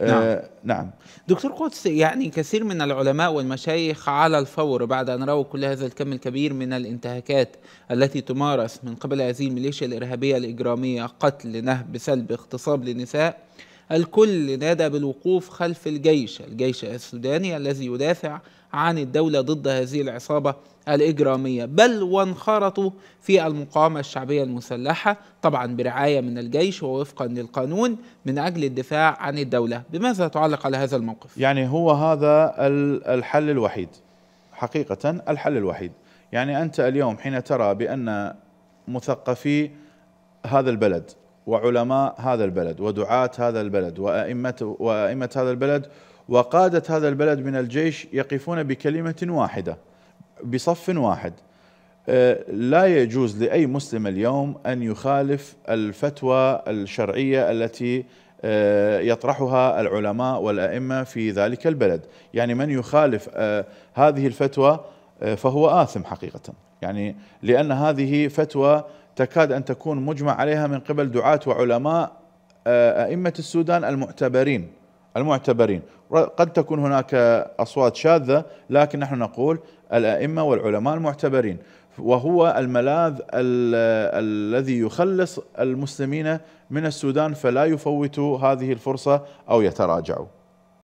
نعم. آه نعم دكتور قدس يعني كثير من العلماء والمشايخ على الفور بعد أن رأوا كل هذا الكم الكبير من الانتهاكات التي تمارس من قبل هذه الميليشيا الإرهابية الإجرامية قتل نهب سلب اغتصاب للنساء الكل نادى بالوقوف خلف الجيش الجيش السوداني الذي يدافع عن الدولة ضد هذه العصابة الإجرامية بل وانخرطوا في المقاومة الشعبية المسلحة طبعا برعاية من الجيش ووفقا للقانون من أجل الدفاع عن الدولة بماذا تعلق على هذا الموقف؟ يعني هو هذا الحل الوحيد حقيقة الحل الوحيد يعني أنت اليوم حين ترى بأن مثقفي هذا البلد وعلماء هذا البلد ودعاة هذا البلد وأئمة, وأئمة هذا البلد وقادة هذا البلد من الجيش يقفون بكلمة واحدة بصف واحد أه، لا يجوز لأي مسلم اليوم أن يخالف الفتوى الشرعية التي أه، يطرحها العلماء والأئمة في ذلك البلد يعني من يخالف أه، هذه الفتوى فهو آثم حقيقة يعني لأن هذه فتوى تكاد أن تكون مجمع عليها من قبل دعاة وعلماء آه، أئمة السودان المعتبرين المعتبرين قد تكون هناك أصوات شاذة لكن نحن نقول الأئمة والعلماء المعتبرين وهو الملاذ الذي يخلص المسلمين من السودان فلا يفوتوا هذه الفرصة أو يتراجعوا